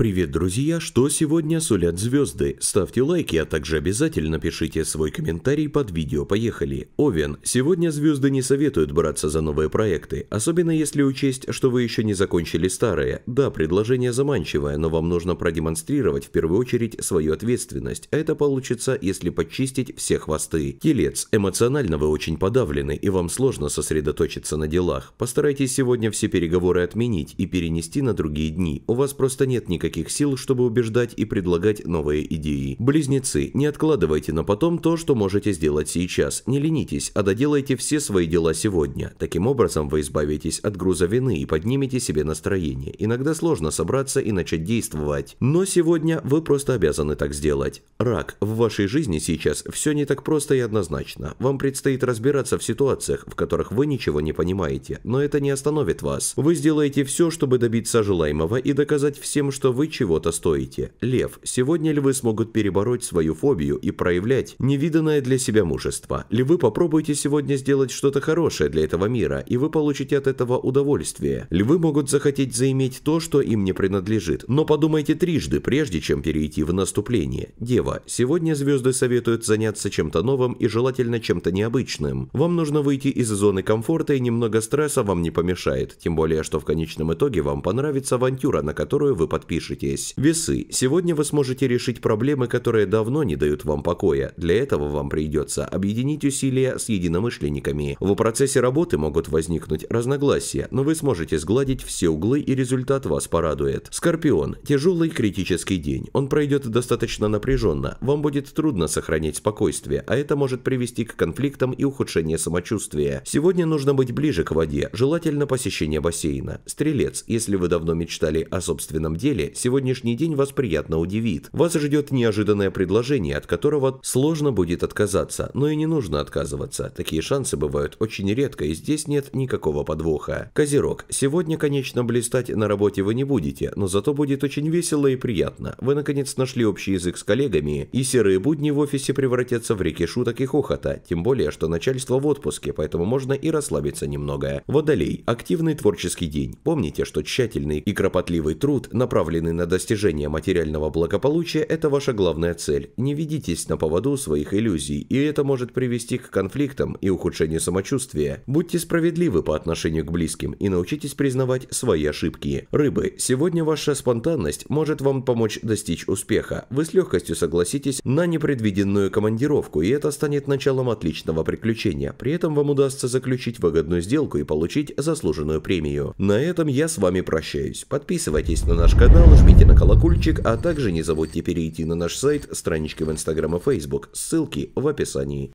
Привет, друзья! Что сегодня сулят звезды? Ставьте лайки, а также обязательно пишите свой комментарий под видео. Поехали! Овен, сегодня звезды не советуют браться за новые проекты, особенно если учесть, что вы еще не закончили старые. Да, предложение заманчивое, но вам нужно продемонстрировать в первую очередь свою ответственность. Это получится, если подчистить все хвосты. Телец, эмоционально вы очень подавлены и вам сложно сосредоточиться на делах. Постарайтесь сегодня все переговоры отменить и перенести на другие дни. У вас просто нет никаких таких сил, чтобы убеждать и предлагать новые идеи. Близнецы, не откладывайте на потом то, что можете сделать сейчас. Не ленитесь, а доделайте все свои дела сегодня. Таким образом вы избавитесь от груза вины и поднимете себе настроение. Иногда сложно собраться и начать действовать. Но сегодня вы просто обязаны так сделать. Рак, в вашей жизни сейчас все не так просто и однозначно. Вам предстоит разбираться в ситуациях, в которых вы ничего не понимаете. Но это не остановит вас. Вы сделаете все, чтобы добиться желаемого и доказать всем, что вы вы чего-то стоите. Лев. Сегодня львы смогут перебороть свою фобию и проявлять невиданное для себя мужество. Львы попробуйте сегодня сделать что-то хорошее для этого мира, и вы получите от этого удовольствие. Львы могут захотеть заиметь то, что им не принадлежит, но подумайте трижды, прежде чем перейти в наступление. Дева. Сегодня звезды советуют заняться чем-то новым и желательно чем-то необычным. Вам нужно выйти из зоны комфорта и немного стресса вам не помешает, тем более, что в конечном итоге вам понравится авантюра, на которую вы подпишетесь распишитесь. Весы. Сегодня вы сможете решить проблемы, которые давно не дают вам покоя. Для этого вам придется объединить усилия с единомышленниками. В процессе работы могут возникнуть разногласия, но вы сможете сгладить все углы и результат вас порадует. Скорпион. Тяжелый критический день. Он пройдет достаточно напряженно. Вам будет трудно сохранять спокойствие, а это может привести к конфликтам и ухудшению самочувствия. Сегодня нужно быть ближе к воде, желательно посещение бассейна. Стрелец. Если вы давно мечтали о собственном деле, сегодняшний день вас приятно удивит. Вас ждет неожиданное предложение, от которого сложно будет отказаться, но и не нужно отказываться. Такие шансы бывают очень редко, и здесь нет никакого подвоха. Козерог, сегодня, конечно, блистать на работе вы не будете, но зато будет очень весело и приятно. Вы, наконец, нашли общий язык с коллегами, и серые будни в офисе превратятся в реки шуток и хохота, тем более, что начальство в отпуске, поэтому можно и расслабиться немного. Водолей, активный творческий день. Помните, что тщательный и кропотливый труд направлен нацелены на достижение материального благополучия, это ваша главная цель. Не ведитесь на поводу своих иллюзий, и это может привести к конфликтам и ухудшению самочувствия. Будьте справедливы по отношению к близким и научитесь признавать свои ошибки. Рыбы, сегодня ваша спонтанность может вам помочь достичь успеха. Вы с легкостью согласитесь на непредвиденную командировку, и это станет началом отличного приключения. При этом вам удастся заключить выгодную сделку и получить заслуженную премию. На этом я с вами прощаюсь. Подписывайтесь на наш канал Нажмите на колокольчик, а также не забудьте перейти на наш сайт, странички в Инстаграм и Фейсбук. Ссылки в описании.